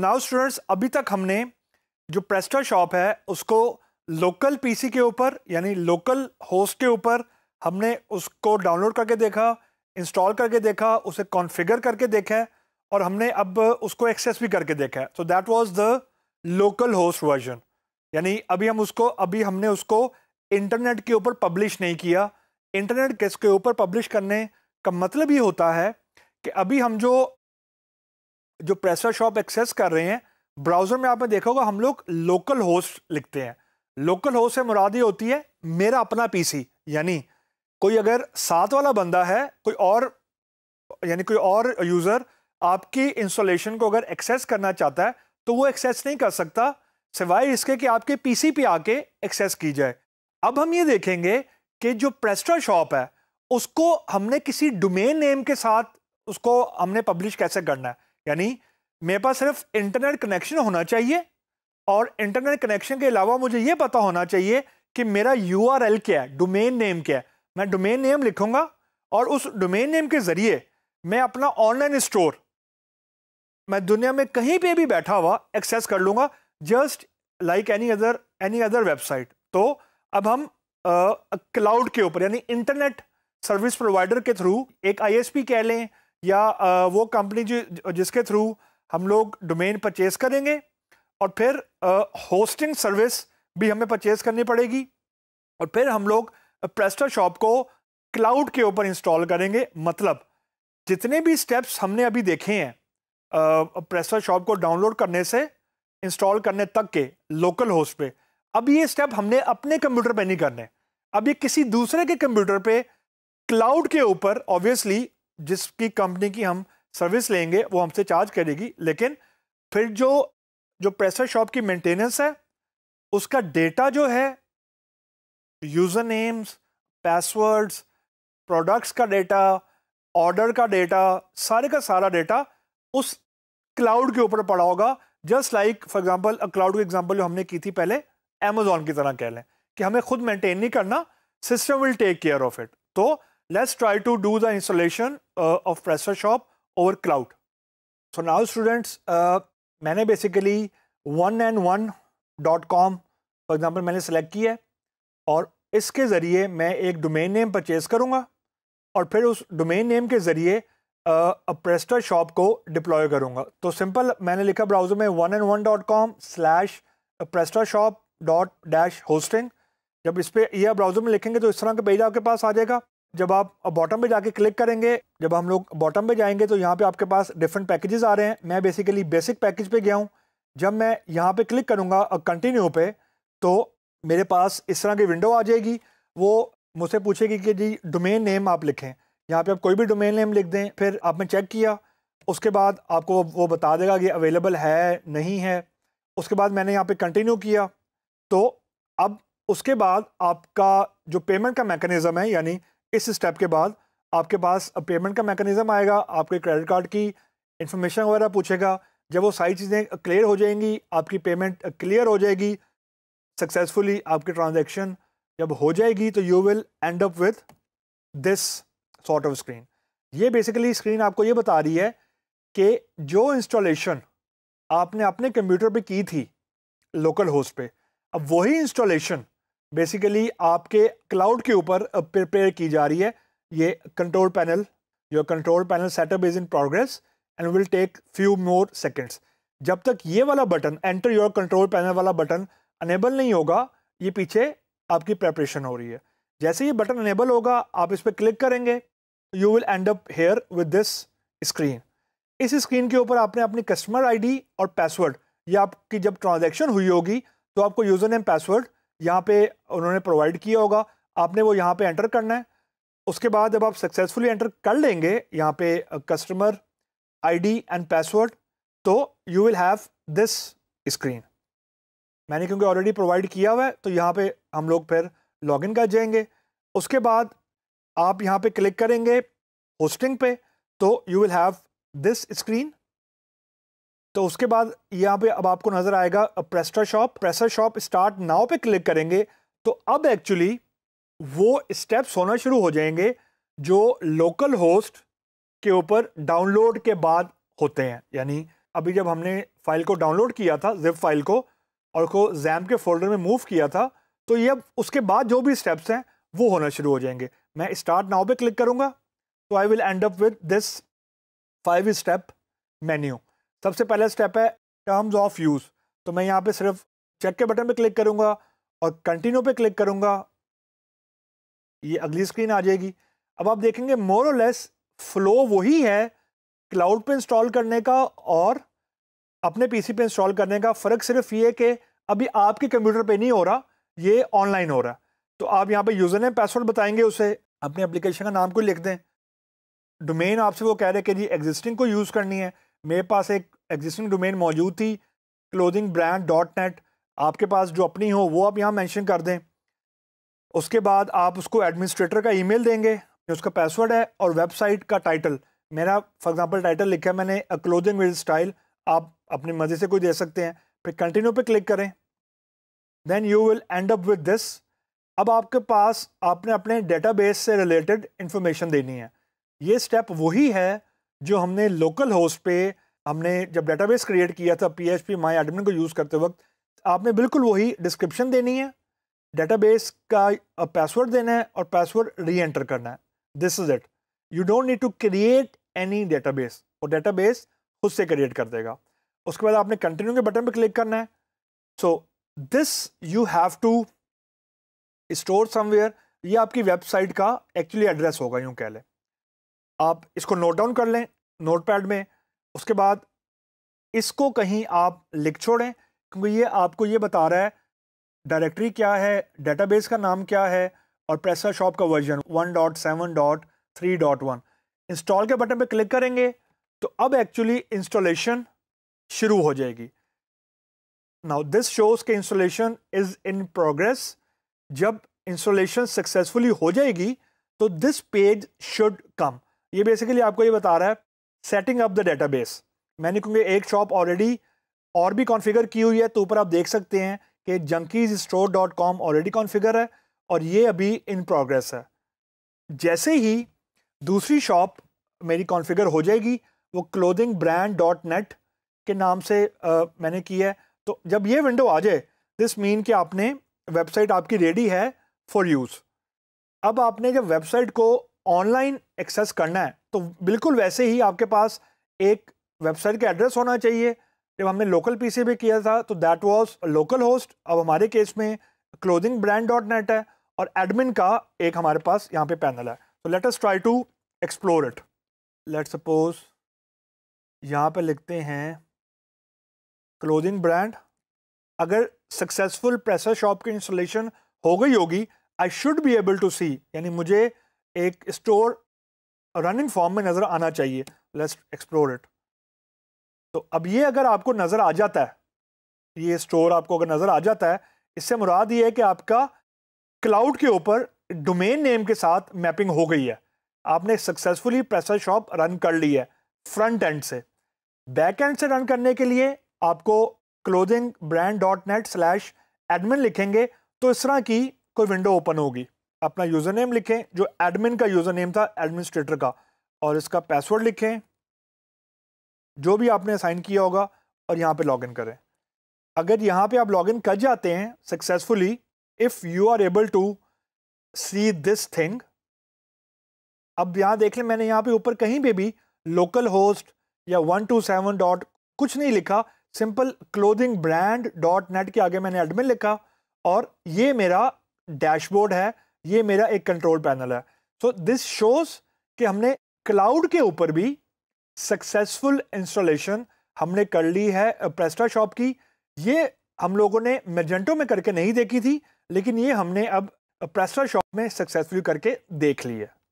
Now students अभी तक हमने जो प्रेस्टा शॉप है उसको लोकल पीसी के ऊपर यानी लोकल होस्ट के ऊपर हमने उसको डाउनलोड करके देखा इंस्टॉल करके देखा उसे कॉन्फ़िगर करके देखा है और हमने अब उसको एक्सेस भी करके देखा है so that was the local host version यानी अभी हम उसको अभी हमने उसको इंटरनेट के ऊपर पब्लिश नहीं किया इंटरनेट के ऊपर पब्लिश करने का मतलब ये होता है कि अभी हम जो जो प्रेसर शॉप एक्सेस कर रहे हैं ब्राउज़र में आपने देखा होगा हम लोग लोकल होस्ट लिखते हैं लोकल होस्ट से मुरादी होती है मेरा अपना पीसी यानी कोई अगर साथ वाला बंदा है कोई और यानी कोई और यूज़र आपकी इंस्टॉलेशन को अगर एक्सेस करना चाहता है तो वो एक्सेस नहीं कर सकता सिवाय इसके कि आपके पीसी पे आके एक्सेस की जाए अब हम ये देखेंगे कि जो प्रेस्टर शॉप है उसको हमने किसी डोमेन नेम के साथ उसको हमने पब्लिश कैसे करना है यानी मेरे पास सिर्फ इंटरनेट कनेक्शन होना चाहिए और इंटरनेट कनेक्शन के अलावा मुझे ये पता होना चाहिए कि मेरा यू क्या है डोमेन नेम क्या है मैं डोमेन नेम लिखूंगा और उस डोमेन नेम के ज़रिए मैं अपना ऑनलाइन स्टोर मैं दुनिया में कहीं पे भी बैठा हुआ एक्सेस कर लूँगा just like any other any other website तो अब हम क्लाउड के ऊपर यानी इंटरनेट सर्विस प्रोवाइडर के थ्रू एक आईएसपी कह लें या वो कंपनी जो जिसके थ्रू हम लोग डोमेन परचेज करेंगे और फिर होस्टिंग सर्विस भी हमें परचेज करनी पड़ेगी और फिर हम लोग प्रेस्टर शॉप को क्लाउड के ऊपर इंस्टॉल करेंगे मतलब जितने भी स्टेप्स हमने अभी देखे हैं प्रेस्टर शॉप को डाउनलोड करने से इंस्टॉल करने तक के लोकल होस्ट पे अब ये स्टेप हमने अपने कंप्यूटर पे नहीं करने अब ये किसी दूसरे के कंप्यूटर पे क्लाउड के ऊपर ऑब्वियसली जिसकी कंपनी की हम सर्विस लेंगे वो हमसे चार्ज करेगी लेकिन फिर जो जो प्रेसर शॉप की मेंटेनेंस है उसका डेटा जो है यूज़र नेम्स पासवर्ड्स प्रोडक्ट्स का डेटा ऑर्डर का डेटा सारे का सारा डेटा उस क्लाउड के ऊपर पड़ा होगा just like for example cloud की एग्जांपल जो हमने की थी पहले अमेजोन की तरह कह लें कि हमें खुद मेंटेन नहीं करना system will take care of it तो let's try to do the installation uh, of pressure shop over cloud. So now students, uh, मैंने basically one and one dot com for example मैंने select की है और इसके ज़रिए मैं एक domain name purchase करूँगा और फिर उस domain name के ज़रिए प्रेस्टर शॉप को डिप्लॉय करूँगा तो सिंपल मैंने लिखा ब्राउज़र में one and one dot com slash PrestaShop dot dash hosting जब इस पर यह ब्राउज़र में लिखेंगे तो इस तरह के पेज आपके पास आ जाएगा जब आप बॉटम पे जाके क्लिक करेंगे जब हम लोग बॉटम पे जाएंगे तो यहाँ पे आपके पास डिफरेंट पैकेजेस आ रहे हैं मैं बेसिकली बेसिक पैकेज पे गया हूँ जब मैं यहाँ पे क्लिक करूँगा कंटिन्यू पे तो मेरे पास इस तरह की विंडो आ जाएगी वो मुझसे पूछेगी कि जी डोमेन नेम आप लिखें यहाँ पर आप कोई भी डोमेन नेम लिख दें फिर आपने चेक किया उसके बाद आपको वो बता देगा कि अवेलेबल है नहीं है उसके बाद मैंने यहाँ पर कंटिन्यू किया तो अब उसके बाद आपका जो पेमेंट का मैकेनिज़म है यानी इस स्टेप के बाद आपके पास पेमेंट का मैकेनिज्म आएगा आपके क्रेडिट कार्ड की इंफॉर्मेशन वगैरह पूछेगा जब वो सारी चीज़ें क्लियर हो जाएंगी आपकी पेमेंट क्लियर हो जाएगी सक्सेसफुली आपकी ट्रांजेक्शन जब हो जाएगी तो you will end up with this sort of screen ये बेसिकली स्क्रीन आपको ये बता रही है कि जो इंस्टॉलेशन आपने अपने कंप्यूटर पे की थी लोकल होस्ट पे अब वही इंस्टॉलेशन बेसिकली आपके क्लाउड के ऊपर प्रिपेयर की जा रही है ये control panel your control panel setup is in progress and will take few more seconds जब तक ये वाला button enter your control panel वाला बटन अनेबल नहीं होगा ये पीछे आपकी प्रेपरेशन हो रही है जैसे ये बटन अनेबल होगा आप इस पर क्लिक करेंगे you will end up here with this screen इस स्क्रीन के ऊपर आपने अपनी कस्टमर आईडी और पासवर्ड या आपकी जब ट्रांजैक्शन हुई होगी तो आपको यूज़र नेम पासवर्ड यहाँ पे उन्होंने प्रोवाइड किया होगा आपने वो यहाँ पे एंटर करना है उसके बाद जब आप सक्सेसफुली एंटर कर लेंगे यहाँ पे कस्टमर आईडी एंड पासवर्ड तो you will have this screen मैंने क्योंकि ऑलरेडी प्रोवाइड किया हुआ है तो यहाँ पे हम लोग फिर लॉगिन कर जाएंगे उसके बाद आप यहाँ पे क्लिक करेंगे होस्टिंग पे तो you will have this screen तो उसके बाद यहाँ पे अब आपको नज़र आएगा PrestaShop PrestaShop start now पे क्लिक करेंगे तो अब एक्चुअली वो स्टेप्स होना शुरू हो जाएंगे जो लोकल होस्ट के ऊपर डाउनलोड के बाद होते हैं यानी अभी जब हमने फाइल को डाउनलोड किया था जिप फाइल को और उसको जैम के फोल्डर में मूव किया था तो ये अब उसके बाद जो भी स्टेप्स हैं वो होना शुरू हो जाएंगे मैं स्टार्ट नाव पे क्लिक करूँगा तो I will end up with this five step menu सबसे पहला स्टेप है टर्म्स ऑफ यूज़ तो मैं यहाँ पे सिर्फ चेक के बटन पे क्लिक करूँगा और कंटिन्यू पे क्लिक करूँगा ये अगली स्क्रीन आ जाएगी अब आप देखेंगे मोर और लेस फ्लो वही है क्लाउड पे इंस्टॉल करने का और अपने पीसी पे इंस्टॉल करने का फ़र्क सिर्फ ये कि अभी आपके कंप्यूटर पे नहीं हो रहा ये ऑनलाइन हो रहा तो आप यहाँ पे यूज़र ने पासवर्ड बताएंगे उसे अपने एप्लीकेशन का नाम को लिख दें डोमेन आपसे वो कह रहे हैं कि जी एग्जिस्टिंग को यूज़ करनी है मेरे पास एक एग्जिस्टिंग डोमेन मौजूद थी क्लोदिंग ब्रांड डॉट नेट आपके पास जो अपनी हो वो आप यहाँ मेंशन कर दें उसके बाद आप उसको एडमिनिस्ट्रेटर का ईमेल देंगे जो उसका पासवर्ड है और वेबसाइट का टाइटल मेरा फॉर एग्जांपल टाइटल लिखा है मैंने क्लोदिंग विद स्टाइल आप अपनी मर्ज़ी से कोई दे सकते हैं फिर कंटिन्यू पे क्लिक करें then you will end up with this अब आपके पास आपने अपने डेटाबेस से रिलेटेड इन्फॉर्मेशन देनी है ये स्टेप वही है जो हमने लोकल होस्ट पे हमने जब डेटाबेस क्रिएट किया था P H P my admin को यूज़ करते वक्त आपने बिल्कुल वही डिस्क्रिप्शन देनी है डेटाबेस का पासवर्ड देना है और पासवर्ड री एंटर करना है this is it you don't need to create any database और डेटाबेस खुद से क्रिएट कर देगा उसके बाद आपने कंटिन्यू के बटन पर क्लिक करना है so this you have to store somewhere ये आपकी वेबसाइट का एक्चुअली एड्रेस होगा यूँ कह लें आप इसको नोट डाउन कर लें नोट पैड में उसके बाद इसको कहीं आप लिख छोड़ें क्योंकि ये आपको ये बता रहा है डायरेक्टरी क्या है डेटाबेस का नाम क्या है और प्रेसर शॉप का वर्जन 1.7.3.1 इंस्टॉल के बटन पर क्लिक करेंगे तो अब एक्चुअली इंस्टॉलेशन शुरू हो जाएगी नाउ दिस शोज के इंस्टॉलेशन इज़ इन प्रोग्रेस जब इंस्टॉलेशन सक्सेसफुली हो जाएगी तो दिस पेज शुड कम ये बेसिकली आपको ये बता रहा है सेटिंग अप द बेस मैंने क्योंकि एक शॉप ऑलरेडी और भी कॉन्फ़िगर की हुई है तो ऊपर आप देख सकते हैं कि junkies store dot com already configure है और ये अभी इन प्रोग्रेस है जैसे ही दूसरी शॉप मेरी कॉन्फ़िगर हो जाएगी वो क्लोदिंग ब्रांड डॉट नेट के नाम से आ, मैंने की है तो जब ये विंडो आ जाए दिस मीन कि आपने वेबसाइट आपकी रेडी है फॉर यूज़ अब आपने जब वेबसाइट को ऑनलाइन एक्सेस करना है तो बिल्कुल वैसे ही आपके पास एक वेबसाइट का एड्रेस होना चाहिए जब हमने लोकल पी भी किया था तो दैट वॉज लोकल होस्ट अब हमारे केस में क्लोदिंग ब्रांड डॉट नेट है और एडमिन का एक हमारे पास यहाँ पे पैनल है तो let us try to explore it let suppose यहाँ पे लिखते हैं क्लोदिंग ब्रांड अगर सक्सेसफुल प्रेसर शॉप की इंस्टॉलेशन हो गई होगी I should be able to see यानी मुझे एक स्टोर रनिंग फॉर्म में नज़र आना चाहिए लेट्स एक्सप्लोर इट तो अब ये अगर आपको नज़र आ जाता है ये स्टोर आपको अगर नज़र आ जाता है इससे मुराद ये है कि आपका क्लाउड के ऊपर डोमेन नेम के साथ मैपिंग हो गई है आपने सक्सेसफुली प्रेसर शॉप रन कर ली है फ्रंट एंड से बैक एंड से रन करने के लिए आपको clothing brand dot net slash admin लिखेंगे तो इस तरह की कोई विंडो ओपन होगी अपना यूज़र नेम लिखें जो एडमिन का यूज़र नेम था एडमिनिस्ट्रेटर का और इसका पासवर्ड लिखें जो भी आपने साइन किया होगा और यहाँ पे लॉगिन करें अगर यहाँ पे आप लॉगिन कर जाते हैं successfully if you are able to see this thing अब यहाँ देख लें मैंने यहाँ पे ऊपर कहीं पे भी लोकल होस्ट या वन टू सेवन डॉट कुछ नहीं लिखा simple clothing brand dot net के आगे मैंने एडमिन लिखा और ये मेरा डैशबोर्ड है ये मेरा एक कंट्रोल पैनल है सो दिस शोज कि हमने क्लाउड के ऊपर भी सक्सेसफुल इंस्टॉलेशन हमने कर ली है प्रेस्टा शॉप की ये हम लोगों ने मेजेंटो में करके नहीं देखी थी लेकिन ये हमने अब प्रेस्टा शॉप में सक्सेसफुल करके देख ली है